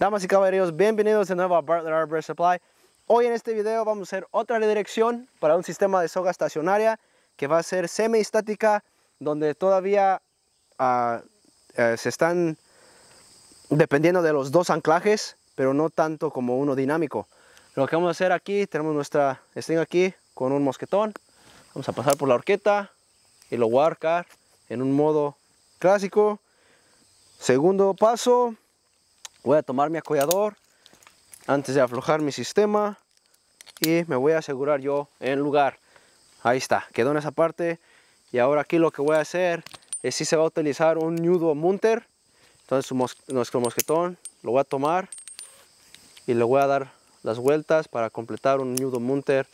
Damas y caballeros, bienvenidos de nuevo a Bartlett Arbor Supply. Hoy en este video vamos a hacer otra redirección para un sistema de soga estacionaria que va a ser semi-estática, donde todavía ah, eh, se están dependiendo de los dos anclajes, pero no tanto como uno dinámico. Lo que vamos a hacer aquí, tenemos nuestra string aquí con un mosquetón. Vamos a pasar por la horqueta y lo voy en un modo clásico. Segundo paso, Voy a tomar mi acollador antes de aflojar mi sistema y me voy a asegurar yo en lugar. Ahí está, quedó en esa parte. Y ahora aquí lo que voy a hacer es si se va a utilizar un nudo munter. Entonces nuestro mosquetón lo voy a tomar y le voy a dar las vueltas para completar un nudo munter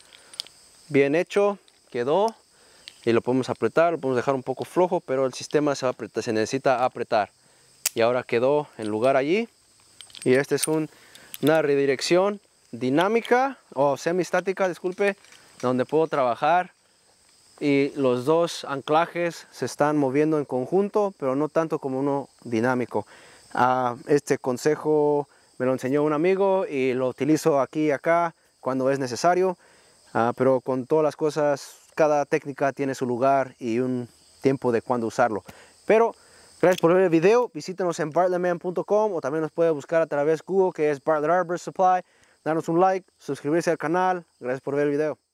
bien hecho. Quedó y lo podemos apretar, lo podemos dejar un poco flojo, pero el sistema se, se necesita apretar. Y ahora quedó en lugar allí y este es una redirección dinámica o semistática, disculpe, donde puedo trabajar y los dos anclajes se están moviendo en conjunto, pero no tanto como uno dinámico. Ah, este consejo me lo enseñó un amigo y lo utilizo aquí y acá cuando es necesario, ah, pero con todas las cosas, cada técnica tiene su lugar y un tiempo de cuándo usarlo. Pero Gracias por ver el video. Visítanos en bartleman.com o también nos puede buscar a través de Google que es Bartlett Arbor Supply. Darnos un like, suscribirse al canal. Gracias por ver el video.